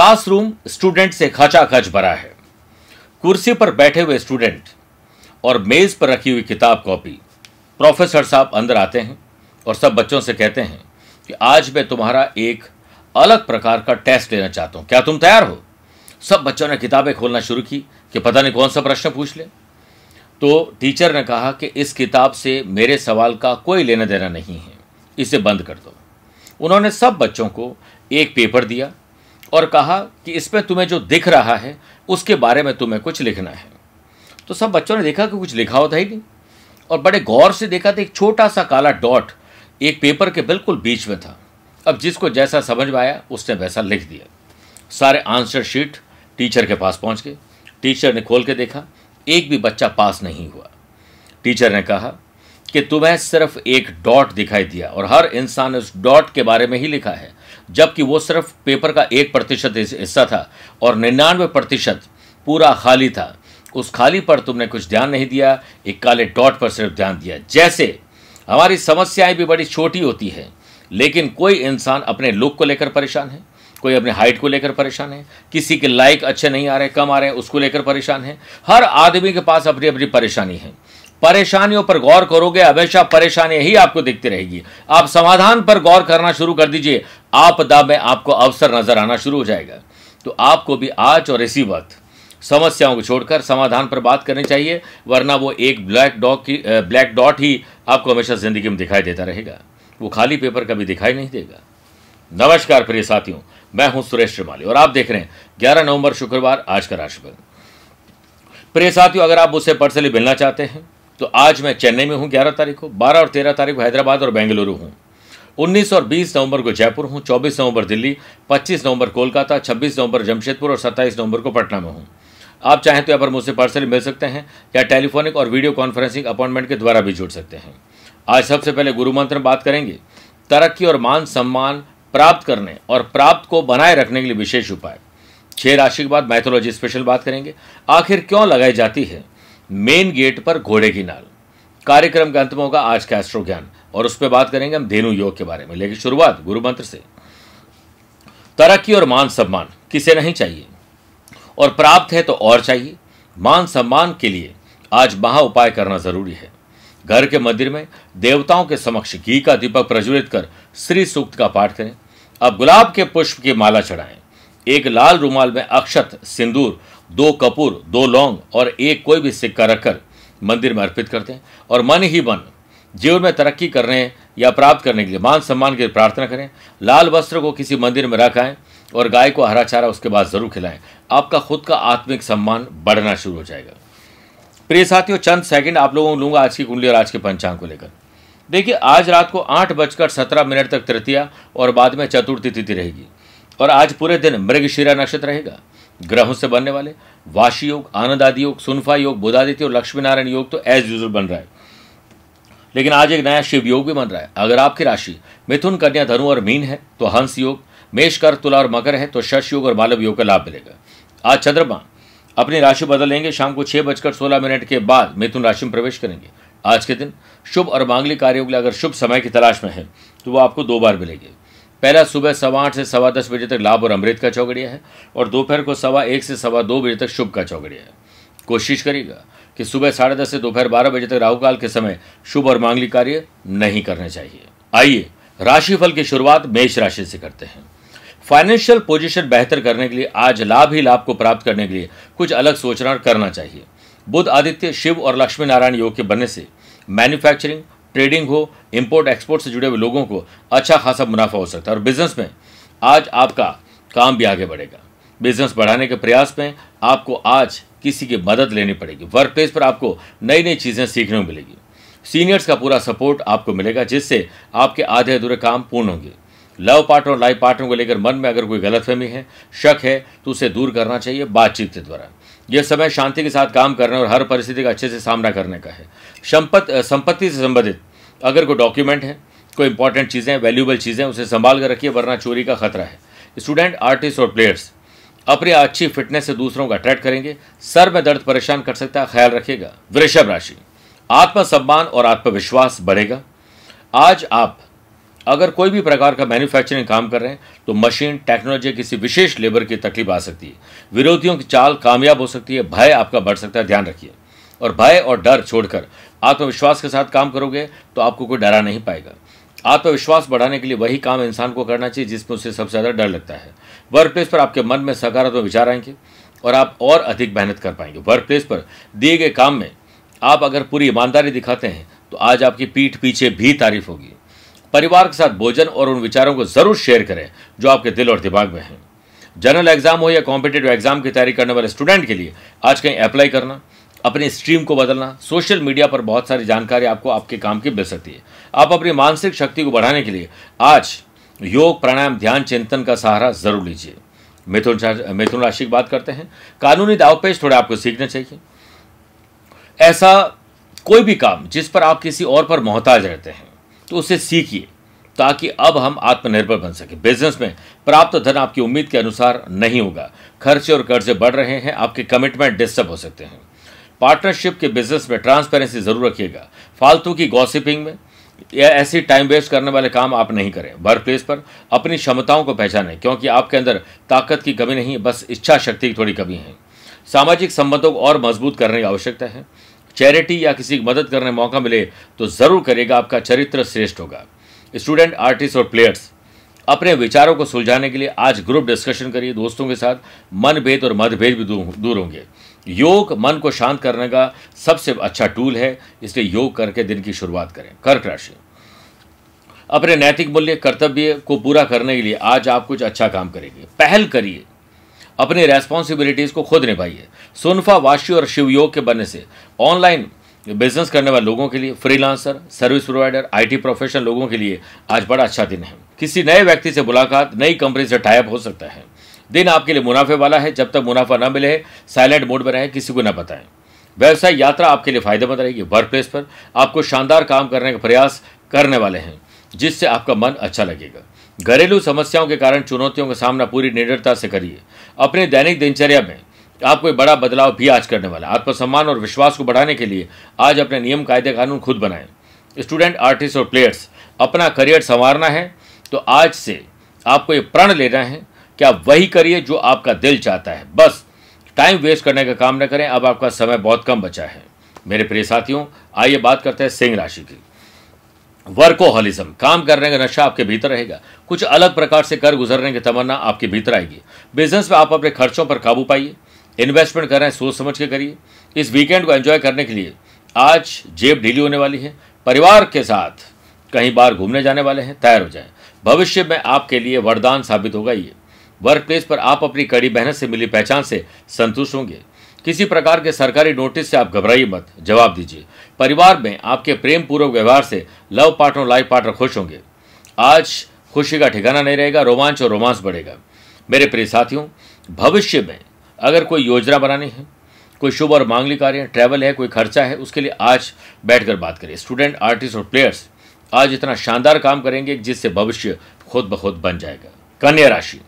classroom student से खचाखच भरा है कुर्सी पर बैठे हुए स्टूडेंट और मेज़ पर रखी हुई किताब कॉपी प्रोफेसर साहब अंदर आते हैं और सब बच्चों से कहते हैं कि आज मैं तुम्हारा एक अलग प्रकार का टेस्ट लेना चाहता हूँ क्या तुम तैयार हो सब बच्चों ने किताबें खोलना शुरू की कि पता नहीं कौन सा प्रश्न पूछ ले तो टीचर ने कहा कि इस किताब से मेरे सवाल का कोई लेना देना नहीं है इसे बंद कर दो उन्होंने सब बच्चों को एक पेपर दिया और कहा कि इसमें तुम्हें जो दिख रहा है उसके बारे में तुम्हें कुछ लिखना है तो सब बच्चों ने देखा कि कुछ लिखा होता ही नहीं और बड़े गौर से देखा तो एक छोटा सा काला डॉट एक पेपर के बिल्कुल बीच में था अब जिसको जैसा समझ में आया उसने वैसा लिख दिया सारे आंसर शीट टीचर के पास पहुंच गए टीचर ने खोल के देखा एक भी बच्चा पास नहीं हुआ टीचर ने कहा कि तुम्हें सिर्फ एक डॉट दिखाई दिया और हर इंसान उस डॉट के बारे में ही लिखा है जबकि वो सिर्फ पेपर का एक प्रतिशत हिस्सा था और निन्यानवे प्रतिशत पूरा खाली था उस खाली पर तुमने कुछ ध्यान नहीं दिया एक काले डॉट पर सिर्फ ध्यान दिया जैसे हमारी समस्याएं भी बड़ी छोटी होती है लेकिन कोई इंसान अपने लुक को लेकर परेशान है कोई अपने हाइट को लेकर परेशान है किसी के लाइक अच्छे नहीं आ रहे कम आ रहे उसको लेकर परेशान है हर आदमी के पास अपनी अपनी परेशानी है परेशानियों पर गौर करोगे हमेशा परेशानियां ही आपको दिखती रहेगी आप समाधान पर गौर करना शुरू कर दीजिए आपदा में आपको अवसर नजर आना शुरू हो जाएगा तो आपको भी आज और इसी वक्त समस्याओं को छोड़कर समाधान पर बात करनी चाहिए वरना वो एक ब्लैक डॉट की ब्लैक डॉट ही आपको हमेशा ज़िंदगी में दिखाई देता रहेगा वो खाली पेपर कभी दिखाई नहीं देगा नमस्कार प्रिय साथियों मैं हूं सुरेश श्रीमाली और आप देख रहे हैं 11 नवंबर शुक्रवार आज का राशिफल प्रिय साथियों अगर आप मुझसे पर्सनली मिलना चाहते हैं तो आज मैं चेन्नई में हूँ ग्यारह तारीख को बारह और तेरह तारीख को हैदराबाद और बेंगलुरु हूँ उन्नीस और बीस नवंबर को जयपुर हूँ चौबीस नवंबर दिल्ली पच्चीस नवंबर कोलकाता छब्बीस नवंबर जमशेदपुर और सत्ताईस नवंबर को पटना में हूँ आप चाहें तो यहाँ पर मुझसे पर्सनली मिल सकते हैं या टेलीफोनिक और वीडियो कॉन्फ्रेंसिंग अपॉइंटमेंट के द्वारा भी जुड़ सकते हैं आज सबसे पहले गुरु मंत्र में बात करेंगे तरक्की और मान सम्मान प्राप्त करने और प्राप्त को बनाए रखने के लिए विशेष उपाय छह राशि के बाद मैथोलॉजी स्पेशल बात करेंगे आखिर क्यों लगाई जाती है मेन गेट पर घोड़े की नाल कार्यक्रम का अंत में होगा आज का एस्ट्रो ज्ञान और उस पर बात करेंगे हम धेनु योग के बारे में लेकिन शुरुआत गुरु मंत्र से तरक्की और मान सम्मान किसे नहीं चाहिए और प्राप्त है तो और चाहिए मान सम्मान के लिए आज महा उपाय करना जरूरी है घर के मंदिर में देवताओं के समक्ष घी का दीपक प्रज्वलित कर श्री सूक्त का पाठ करें अब गुलाब के पुष्प की माला चढ़ाएं एक लाल रुमाल में अक्षत सिंदूर दो कपूर दो लौंग और एक कोई भी सिक्का रखकर मंदिर में अर्पित करते हैं और मन ही मन जीवन में तरक्की करने या प्राप्त करने के लिए मान सम्मान की प्रार्थना करें लाल वस्त्र को किसी मंदिर में रख आएँ और गाय को हरा चारा उसके बाद ज़रूर खिलाएं आपका खुद का आत्मिक सम्मान बढ़ना शुरू हो जाएगा प्रिय साथियों चंद सेकंड आप लोगों को लूँगा आज की कुंडली और आज के पंचांग को लेकर देखिए आज रात को आठ बजकर सत्रह मिनट तक तृतीया और बाद में चतुर्थी तिथि रहेगी और आज पूरे दिन मृगशिरा नक्षत्र रहेगा ग्रहों से बनने वाले वाशी योग आनंद आदि योग सुनफा योग बुधादित्य और लक्ष्मी नारायण योग तो एज यूजल बन रहा है लेकिन आज एक नया शिव योग भी बन रहा है अगर आपकी राशि मिथुन कन्या धनु और मीन है तो हंस योग मेषकर तुला और मकर है तो शश योग और मालव योग का लाभ मिलेगा आज चंद्रमा अपनी राशि बदलेंगे शाम को छह बजकर सोलह मिनट के बाद मिथुन राशि में प्रवेश करेंगे आज के दिन शुभ और मांगलिक कार्यों के लिए अगर शुभ समय की तलाश में है तो वो आपको दो बार मिलेगी पहला सुबह सवा आठ से सवा दस बजे तक लाभ और अमृत का चौगड़िया है और दोपहर को सवा एक से सवा दो बजे तक शुभ का चौगड़िया है कोशिश करेगा कि सुबह साढ़े दस से दोपहर बारह बजे तक राहुकाल के समय शुभ और मांगलिक कार्य नहीं करने चाहिए आइए राशिफल की शुरुआत मेष राशि से करते हैं फाइनेंशियल पोजिशन बेहतर करने के लिए आज लाभ ही लाभ को प्राप्त करने के लिए कुछ अलग सोचना करना चाहिए बुद्ध आदित्य शिव और लक्ष्मी नारायण योग के बनने से मैन्युफैक्चरिंग ट्रेडिंग हो इम्पोर्ट एक्सपोर्ट से जुड़े हुए लोगों को अच्छा खासा मुनाफा हो सकता है और बिज़नेस में आज आपका काम भी आगे बढ़ेगा बिज़नेस बढ़ाने के प्रयास में आपको आज किसी की मदद लेनी पड़ेगी वर्क प्लेस पर आपको नई नई चीज़ें सीखने को मिलेगी सीनियर्स का पूरा सपोर्ट आपको मिलेगा जिससे आपके आधे अधूरे काम पूर्ण होंगे लव पार्टनर और लाइफ पार्टनर को लेकर मन में अगर कोई गलतफहमी है शक है तो उसे दूर करना चाहिए बातचीत के द्वारा यह समय शांति के साथ काम करने और हर परिस्थिति का अच्छे से सामना करने का है संपत संपत्ति से संबंधित अगर कोई डॉक्यूमेंट है कोई इंपॉर्टेंट चीज़ें वैल्यूबल चीज़ें उसे संभाल कर रखिए वरना चोरी का खतरा है स्टूडेंट आर्टिस्ट और प्लेयर्स अपनी अच्छी फिटनेस से दूसरों को अट्रैक्ट करेंगे सर में दर्द परेशान कर सकता है ख्याल रखिएगा वृषभ राशि आत्मसम्मान और आत्मविश्वास बढ़ेगा आज आप अगर कोई भी प्रकार का मैन्युफैक्चरिंग काम कर रहे हैं तो मशीन टेक्नोलॉजी किसी विशेष लेबर की तकलीफ आ सकती है विरोधियों की चाल कामयाब हो सकती है भय आपका बढ़ सकता है ध्यान रखिए और भय और डर छोड़कर आत्मविश्वास के साथ काम करोगे तो आपको कोई डरा नहीं पाएगा आत्मविश्वास बढ़ाने के लिए वही काम इंसान को करना चाहिए जिसमें उसे सबसे ज़्यादा डर लगता है वर्क प्लेस पर आपके मन में सकारात्मक विचार आएंगे और आप और अधिक मेहनत कर पाएंगे वर्क प्लेस पर दिए गए काम में आप अगर पूरी ईमानदारी दिखाते हैं तो आज आपकी पीठ पीछे भी तारीफ होगी परिवार के साथ भोजन और उन विचारों को जरूर शेयर करें जो आपके दिल और दिमाग में हैं जनरल एग्जाम हो या कॉम्पिटेटिव एग्जाम की तैयारी करने वाले स्टूडेंट के लिए आज कहीं अप्लाई करना अपने स्ट्रीम को बदलना सोशल मीडिया पर बहुत सारी जानकारी आपको आपके काम की मिल सकती है आप अपनी मानसिक शक्ति को बढ़ाने के लिए आज योग प्राणायाम ध्यान चिंतन का सहारा जरूर लीजिए मिथुन मिथुन राशि की बात करते हैं कानूनी दावपेश थोड़े आपको सीखने चाहिए ऐसा कोई भी काम जिस पर आप किसी और पर मोहताज रहते हैं तो उसे सीखिए ताकि अब हम आत्मनिर्भर बन सके बिजनेस में प्राप्त धन आपकी उम्मीद के अनुसार नहीं होगा खर्चे और कर्जे बढ़ रहे हैं आपके कमिटमेंट डिस्टर्ब हो सकते हैं पार्टनरशिप के बिजनेस में ट्रांसपेरेंसी जरूर रखिएगा फालतू की गॉसिपिंग में या ऐसी टाइम वेस्ट करने वाले काम आप नहीं करें वर्क प्लेस पर अपनी क्षमताओं को पहचानें क्योंकि आपके अंदर ताकत की कमी नहीं बस इच्छा शक्ति की थोड़ी कमी है सामाजिक संबंधों को और मजबूत करने की आवश्यकता है चैरिटी या किसी की मदद करने मौका मिले तो ज़रूर करेगा आपका चरित्र श्रेष्ठ होगा स्टूडेंट आर्टिस्ट और प्लेयर्स अपने विचारों को सुलझाने के लिए आज ग्रुप डिस्कशन करिए दोस्तों के साथ मनभेद और मतभेद भी दूर होंगे योग मन को शांत करने का सबसे अच्छा टूल है इसलिए योग करके दिन की शुरुआत करें कर्क राशि अपने नैतिक मूल्य कर्तव्य को पूरा करने के लिए आज आप कुछ अच्छा काम करेंगे पहल करिए अपनी रेस्पॉन्सिबिलिटीज़ को खुद निभाइए सोनफा वाशी और शिव योग के बनने से ऑनलाइन बिजनेस करने वाले लोगों के लिए freelancer service provider IT professional लोगों के लिए आज बड़ा अच्छा दिन है किसी नए व्यक्ति से मुलाकात नई कंपनी से टाइप हो सकता है दिन आपके लिए मुनाफे वाला है जब तक मुनाफा न मिले साइलेंट मोड में रहें किसी को न बताएं व्यवसाय यात्रा आपके लिए फायदेमंद रहेगी वर्क प्लेस पर आपको शानदार काम करने का प्रयास करने वाले हैं जिससे आपका मन अच्छा लगेगा घरेलू समस्याओं के कारण चुनौतियों का सामना पूरी निडरता से करिए अपने दैनिक दिनचर्या में आप कोई बड़ा बदलाव भी आज करने वाला आत्मसम्मान और विश्वास को बढ़ाने के लिए आज अपने नियम कायदे कानून खुद बनाएं स्टूडेंट आर्टिस्ट और प्लेयर्स अपना करियर संवारना है तो आज से आपको ये प्रण लेना है कि आप वही करिए जो आपका दिल चाहता है बस टाइम वेस्ट करने का काम न करें अब आपका समय बहुत कम बचा है मेरे प्रिय साथियों आइए बात करते हैं सिंह राशि की वर्कोहॉलिज्म काम करने का नशा आपके भीतर रहेगा कुछ अलग प्रकार से कर गुजरने की तमन्ना आपके भीतर आएगी बिजनेस में आप अपने खर्चों पर काबू पाइए इन्वेस्टमेंट कर रहे हैं सोच समझ के करिए इस वीकेंड को एंजॉय करने के लिए आज जेब ढीली होने वाली है परिवार के साथ कहीं बार घूमने जाने वाले हैं तैयार हो जाए भविष्य में आपके लिए वरदान साबित होगा ये वर्क प्लेस पर आप अपनी कड़ी मेहनत से मिली पहचान से संतुष्ट होंगे किसी प्रकार के सरकारी नोटिस से आप घबराइए मत जवाब दीजिए परिवार में आपके प्रेम पूर्वक व्यवहार से लव पार्टनर लाइफ पार्टनर खुश होंगे आज खुशी का ठिकाना नहीं रहेगा रोमांच और रोमांस बढ़ेगा मेरे प्रिय साथियों भविष्य में अगर कोई योजना बनानी है कोई शुभ और मांगलिक कार्य ट्रैवल है कोई खर्चा है उसके लिए आज बैठकर बात करें स्टूडेंट आर्टिस्ट और प्लेयर्स आज इतना शानदार काम करेंगे जिससे भविष्य खुद ब खुद बन जाएगा कन्या राशि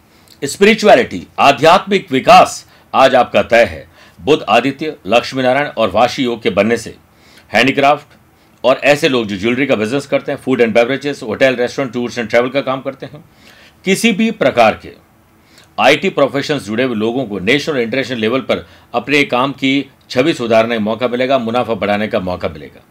स्पिरिचुअलिटी आध्यात्मिक विकास आज आपका तय है बुद्ध आदित्य लक्ष्मी नारायण और वाशी योग के बनने से हैंडीक्राफ्ट और ऐसे लोग जो ज्वेलरी का बिजनेस करते हैं food and beverages hotel restaurant tours and travel का काम करते हैं किसी भी प्रकार के आईटी प्रोफेशन जुड़े हुए लोगों को नेशनल और इंटरनेशनल लेवल पर अपने काम की छवि सुधारने का मौका मिलेगा मुनाफा बढ़ाने का मौका मिलेगा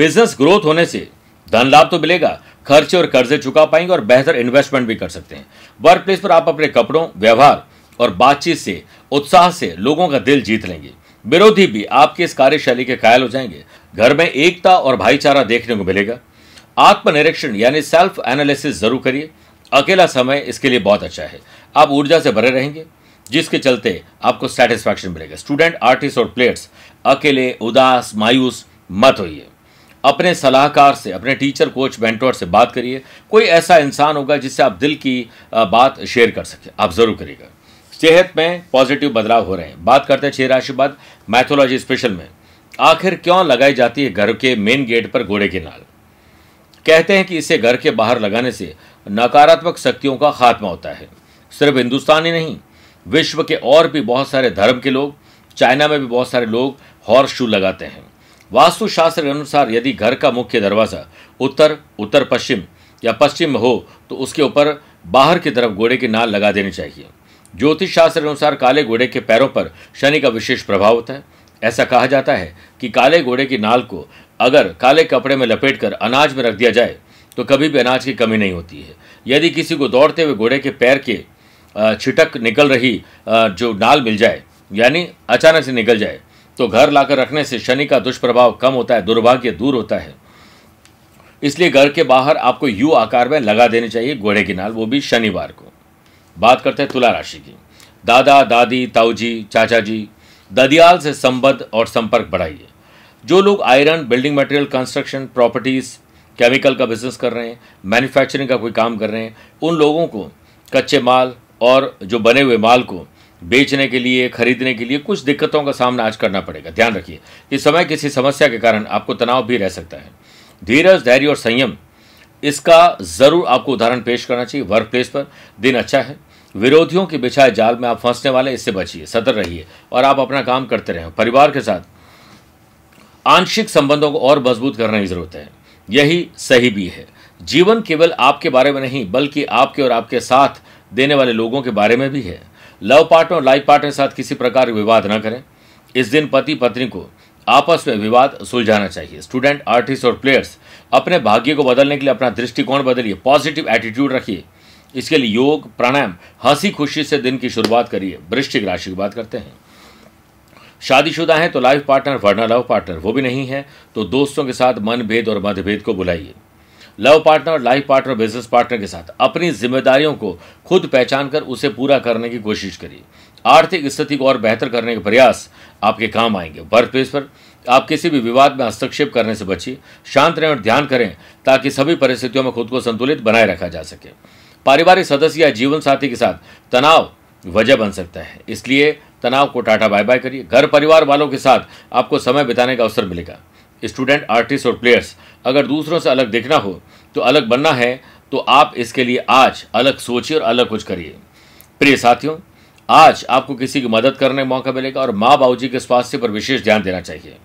बिजनेस ग्रोथ होने से धन लाभ तो मिलेगा खर्चे और कर्जे चुका पाएंगे और बेहतर इन्वेस्टमेंट भी कर सकते हैं वर्क प्लेस पर आप अपने कपड़ों व्यवहार और बातचीत से उत्साह से लोगों का दिल जीत लेंगे विरोधी भी आपकी इस कार्यशैली के कायल हो जाएंगे घर में एकता और भाईचारा देखने को मिलेगा आत्मनिरीक्षण यानी सेल्फ एनालिसिस जरूर करिए अकेला समय इसके लिए बहुत अच्छा है आप ऊर्जा से भरे रहेंगे जिसके चलते आपको सेटिस्फैक्शन मिलेगा स्टूडेंट आर्टिस्ट और प्लेयर्स अकेले उदास मायूस मत होइए अपने सलाहकार से अपने टीचर कोच मेंटोर से बात करिए कोई ऐसा इंसान होगा जिससे आप दिल की बात शेयर कर सके आप ज़रूर करिएगा सेहत में पॉजिटिव बदलाव हो रहे हैं बात करते हैं छह राशि बाद मैथोलॉजी स्पेशल में आखिर क्यों लगाई जाती है घर के मेन गेट पर घोड़े की नाल कहते हैं कि इसे घर के बाहर लगाने से नकारात्मक शक्तियों का खात्मा होता है सिर्फ हिंदुस्तान ही नहीं विश्व के और भी बहुत सारे धर्म के लोग चाइना में भी बहुत सारे लोग हॉर्स शू लगाते हैं वास्तुशास्त्र के अनुसार यदि घर का मुख्य दरवाज़ा उत्तर उत्तर पश्चिम या पश्चिम हो तो उसके ऊपर बाहर की तरफ घोड़े की नाल लगा देनी चाहिए ज्योतिष शास्त्र के अनुसार काले घोड़े के पैरों पर शनि का विशेष प्रभाव होता है ऐसा कहा जाता है कि काले घोड़े की नाल को अगर काले कपड़े में लपेटकर अनाज में रख दिया जाए तो कभी भी अनाज की कमी नहीं होती है यदि किसी को दौड़ते हुए घोड़े के पैर के छिटक निकल रही जो नाल मिल जाए यानी अचानक से निकल जाए तो घर लाकर रखने से शनि का दुष्प्रभाव कम होता है दुर्भाग्य दूर होता है इसलिए घर के बाहर आपको यू आकार में लगा देने चाहिए घोड़े की नाल वो भी शनिवार को बात करते हैं तुला राशि की दादा दादी ताऊजी चाचा जी ददियाल से संबद्ध और संपर्क बढ़ाइए जो लोग iron building material construction properties chemical का बिजनेस कर रहे हैं मैन्युफैक्चरिंग का कोई काम कर रहे हैं उन लोगों को कच्चे माल और जो बने हुए माल को बेचने के लिए खरीदने के लिए कुछ दिक्कतों का सामना आज करना पड़ेगा ध्यान रखिए इस समय किसी समस्या के कारण आपको तनाव भी रह सकता है धीरज धैर्य और संयम इसका ज़रूर आपको उदाहरण पेश करना चाहिए वर्क प्लेस पर दिन अच्छा है विरोधियों के बिछाए जाल में आप फंसने वाले इससे बचिए सतर रहिए और आप अपना काम करते रहें परिवार के साथ आंशिक संबंधों को और मजबूत करने की जरूरत है यही सही भी है जीवन केवल आपके बारे में नहीं बल्कि आपके और आपके साथ देने वाले लोगों के बारे में भी है लव पार्टनर और लाइफ पार्टनर के साथ किसी प्रकार विवाद न करें इस दिन पति पत्नी को आपस में विवाद सुलझाना चाहिए स्टूडेंट आर्टिस्ट और प्लेयर्स अपने भाग्य को बदलने के लिए अपना दृष्टिकोण बदलिए पॉजिटिव एटीट्यूड रखिए इसके लिए योग प्राणायाम हंसी खुशी से दिन की शुरुआत करिए वृश्चिक राशि की बात करते हैं शादीशुदा हैं तो लाइफ पार्टनर वरना लव पार्टनर वो भी नहीं है तो दोस्तों के साथ मनभेद और मतभेद को बुलाइए लव पार्टनर और लाइफ पार्टनर बिजनेस पार्टनर के साथ अपनी जिम्मेदारियों को खुद पहचान कर उसे पूरा करने की कोशिश करिए आर्थिक स्थिति को और बेहतर करने के प्रयास आपके काम आएंगे वर्क प्लेस पर आप किसी भी विवाद में हस्तक्षेप करने से बचिए शांत रहें और ध्यान करें ताकि सभी परिस्थितियों में खुद को संतुलित बनाए रखा जा सके पारिवारिक सदस्य या जीवन साथी के साथ तनाव वजह बन सकता है इसलिए तनाव को टाटा बाय बाय करिए घर परिवार वालों के साथ आपको समय बिताने का अवसर मिलेगा स्टूडेंट आर्टिस्ट और प्लेयर्स अगर दूसरों से अलग देखना हो तो अलग बनना है तो आप इसके लिए आज अलग सोचिए और अलग कुछ करिए प्रिय साथियों आज आपको किसी की मदद करने का मौका मिलेगा और माँ बाबू जी के स्वास्थ्य पर विशेष ध्यान देना चाहिए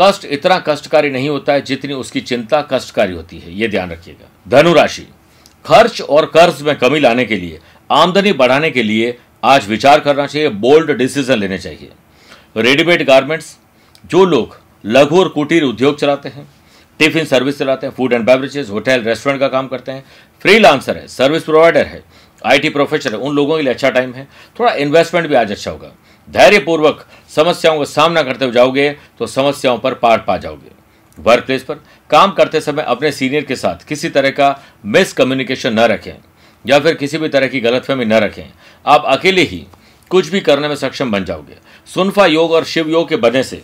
कष्ट इतना कष्टकारी नहीं होता है जितनी उसकी चिंता कष्टकारी होती है ये ध्यान रखिएगा धनुराशि खर्च और कर्ज में कमी लाने के लिए आमदनी बढ़ाने के लिए आज विचार करना चाहिए बोल्ड डिसीजन लेने चाहिए रेडीमेड गारमेंट्स जो लोग लघु और कुटीर उद्योग चलाते हैं टिफिन सर्विस चलाते हैं food and beverages hotel restaurant का काम करते हैं फ्रीलांसर है सर्विस प्रोवाइडर है आईटी प्रोफेशनल है उन लोगों के लिए अच्छा टाइम है थोड़ा इन्वेस्टमेंट भी आज अच्छा होगा धैर्यपूर्वक समस्याओं का सामना करते हुए जाओगे तो समस्याओं पर पार पा जाओगे वर्क प्लेस पर काम करते समय अपने सीनियर के साथ किसी तरह का मिसकम्युनिकेशन न रखें या फिर किसी भी तरह की गलतफहमी न रखें आप अकेले ही कुछ भी करने में सक्षम बन जाओगे सुनफा योग और शिव योग के बने से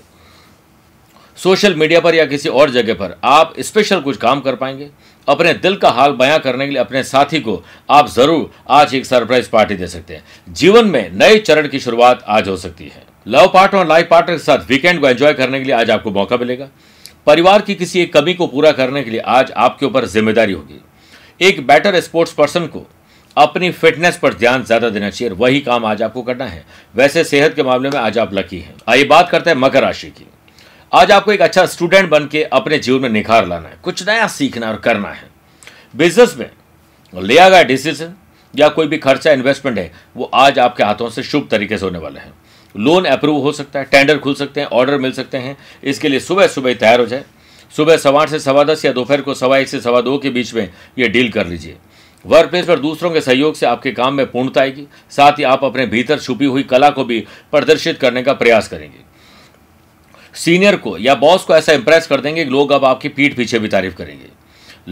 सोशल मीडिया पर या किसी और जगह पर आप स्पेशल कुछ काम कर पाएंगे अपने दिल का हाल बयां करने के लिए अपने साथी को आप जरूर आज एक सरप्राइज पार्टी दे सकते हैं जीवन में नए चरण की शुरुआत आज हो सकती है लव पार्टनर और लाइफ पार्टनर के साथ वीकेंड को एंजॉय करने के लिए आज आपको मौका मिलेगा परिवार की किसी एक कमी को पूरा करने के लिए आज आपके ऊपर जिम्मेदारी होगी एक बेटर स्पोर्ट्स पर्सन को अपनी फिटनेस पर ध्यान ज्यादा देना चाहिए वही काम आज आपको करना है वैसे सेहत के मामले में आज आप लकी हैं आइए बात करते हैं मकर राशि की आज आपको एक अच्छा स्टूडेंट बन के अपने जीवन में निखार लाना है कुछ नया सीखना और करना है बिजनेस में लिया गया डिसीजन या कोई भी खर्चा इन्वेस्टमेंट है वो आज आपके हाथों से शुभ तरीके से होने वाला है लोन अप्रूव हो सकता है टेंडर खुल सकते हैं ऑर्डर मिल सकते हैं इसके लिए सुबह सुबह तैयार हो जाए सुबह सवा आठ से सवा दस या दोपहर को सवा एक से सवा दो के बीच में ये डील कर लीजिए वर्क प्लेस पर दूसरों के सहयोग से आपके काम में पूर्णता आएगी साथ ही आप अपने भीतर छुपी हुई कला को भी प्रदर्शित करने का प्रयास करेंगे सीनियर को या बॉस को ऐसा इंप्रेस कर देंगे कि लोग अब आपकी पीठ पीछे भी तारीफ करेंगे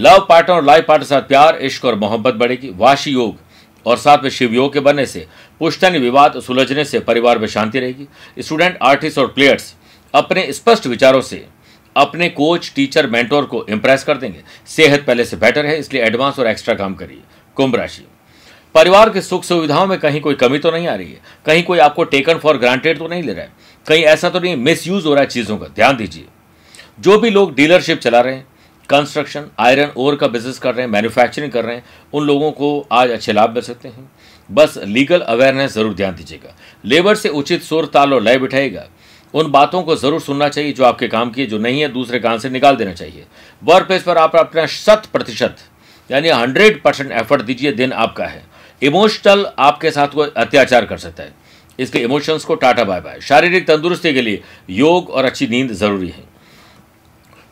लव पार्टनर और लाइफ पार्टनर साथ प्यार इश्क और मोहब्बत बढ़ेगी वाशी योग और साथ में शिव योग के बनने से पुष्टन विवाद सुलझने से परिवार में शांति रहेगी स्टूडेंट आर्टिस्ट और प्लेयर्स अपने स्पष्ट विचारों से अपने कोच टीचर मेंटोर को इम्प्रेस कर देंगे सेहत पहले से बेटर है इसलिए एडवांस और एक्स्ट्रा काम करिए कुंभ राशि परिवार के सुख सुविधाओं में कहीं कोई कमी तो नहीं आ रही है कहीं कोई आपको टेकन फॉर ग्रांटेड तो नहीं ले रहा है कहीं ऐसा तो नहीं मिस यूज हो रहा है चीज़ों का ध्यान दीजिए जो भी लोग डीलरशिप चला रहे हैं कंस्ट्रक्शन आयरन ओर का बिजनेस कर रहे हैं मैन्युफैक्चरिंग कर रहे हैं उन लोगों को आज अच्छे लाभ मिल सकते हैं बस लीगल अवेयरनेस जरूर ध्यान दीजिएगा लेबर से उचित सुर ताल और लय बिठाएगा उन बातों को ज़रूर सुनना चाहिए जो आपके काम की है जो नहीं है दूसरे कान से निकाल देना चाहिए वर्क प्लेस पर आप अपना शत प्रतिशत यानी हंड्रेड परसेंट एफर्ट दीजिए दिन आपका है इमोशनल आपके साथ कोई अत्याचार कर सकता है इसके इमोशंस को टाटा बाय बाय शारीरिक तंदुरुस्ती के लिए योग और अच्छी नींद ज़रूरी है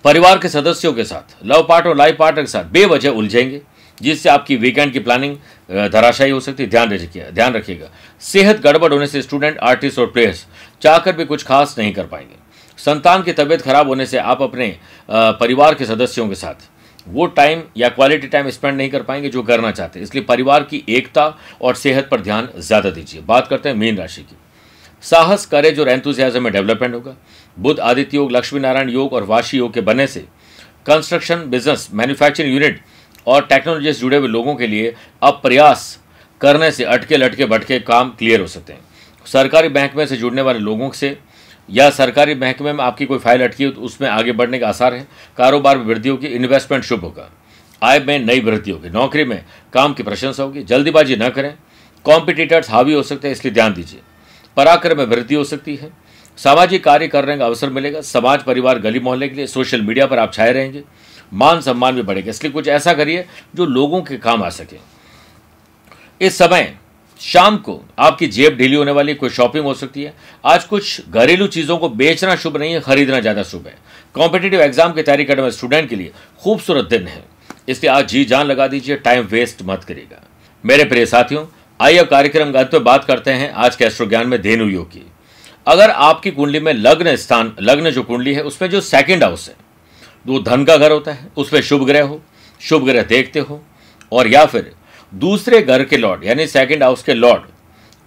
परिवार के सदस्यों के साथ लव पार्ट और लाइफ पार्टनर के साथ बेवजह उलझेंगे जिससे आपकी वीकेंड की प्लानिंग धराशायी हो सकती है ध्यान रखिएगा ध्यान रखिएगा सेहत गड़बड़ होने से स्टूडेंट आर्टिस्ट और प्लेयर्स चाहकर भी कुछ खास नहीं कर पाएंगे संतान की तबीयत खराब होने से आप अपने परिवार के सदस्यों के साथ वो टाइम या क्वालिटी टाइम स्पेंड नहीं कर पाएंगे जो करना चाहते हैं इसलिए परिवार की एकता और सेहत पर ध्यान ज़्यादा दीजिए बात करते हैं मीन राशि की साहस करेज और एंथुजियाजम में डेवलपमेंट होगा बुद्ध आदित्य योग लक्ष्मी नारायण योग और वाशी योग के बनने से कंस्ट्रक्शन बिजनेस मैन्युफैक्चरिंग यूनिट और टेक्नोलॉजी से जुड़े हुए लोगों के लिए अब प्रयास करने से अटके लटके भटके काम क्लियर हो सकते हैं सरकारी बैंक में से जुड़ने वाले लोगों से या सरकारी बैंक में आपकी कोई फाइल अटकी हो तो उसमें आगे बढ़ने के आसार हैं कारोबार में वृद्धि होगी इन्वेस्टमेंट शुभ होगा आय में नई वृद्धि होगी नौकरी में काम की प्रशंसा होगी जल्दीबाजी न करें कॉम्पिटिटर्स हावी हो सकते हैं इसलिए ध्यान दीजिए पराक्रम में वृद्धि हो सकती है सामाजिक कार्य करने का अवसर मिलेगा समाज परिवार गली मोहल्ले के लिए सोशल मीडिया पर आप छाए रहेंगे मान सम्मान भी बढ़ेगा इसलिए कुछ ऐसा करिए जो लोगों के काम आ सके इस समय शाम को आपकी जेब ढीली होने वाली कोई शॉपिंग हो सकती है आज कुछ घरेलू चीज़ों को बेचना शुभ नहीं है खरीदना ज़्यादा शुभ है कॉम्पिटेटिव एग्जाम की तैयारी करने वाले स्टूडेंट के लिए खूबसूरत दिन है इसलिए आज जी जान लगा दीजिए टाइम वेस्ट मत करेगा मेरे प्रिय साथियों आइए कार्यक्रम का अंत में बात करते हैं आज के अस्ट्रो ज्ञान में धेनु योग की अगर आपकी कुंडली में लग्न स्थान लग्न जो कुंडली है उसमें जो सेकंड हाउस है वो धन का घर होता है उसमें शुभ ग्रह हो शुभ ग्रह देखते हो और या फिर दूसरे घर के लॉर्ड यानी सेकंड हाउस के लॉर्ड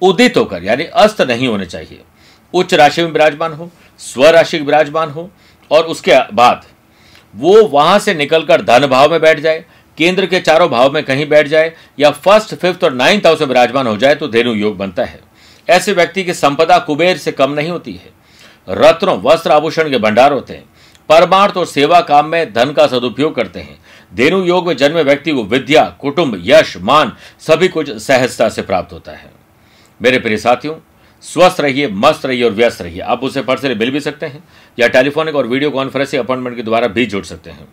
उदित होकर यानी अस्त नहीं होने चाहिए उच्च राशि में विराजमान हो स्व राशि विराजमान हो और उसके बाद वो वहाँ से निकलकर धन भाव में बैठ जाए केंद्र के चारों भाव में कहीं बैठ जाए या फर्स्ट फिफ्थ और नाइन्थ हाउस में विराजमान हो जाए तो धेनु योग बनता है ऐसे व्यक्ति की संपदा कुबेर से कम नहीं होती है रत्नों वस्त्र आभूषण के भंडार होते हैं परमार्थ और सेवा काम में धन का सदुपयोग करते हैं धेनु योग में जन्म व्यक्ति को विद्या कुटुंब यश मान सभी कुछ सहजता से प्राप्त होता है मेरे प्रिय साथियों स्वस्थ रहिए मस्त रहिए और व्यस्त रहिए आप उसे से मिल भी सकते हैं या टेलीफोनिक और वीडियो कॉन्फ्रेंसिंग अपॉइंटमेंट के द्वारा भी जुड़ सकते हैं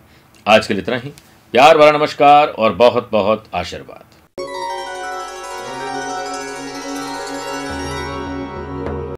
आज के लिए इतना ही प्यार भरा नमस्कार और बहुत बहुत आशीर्वाद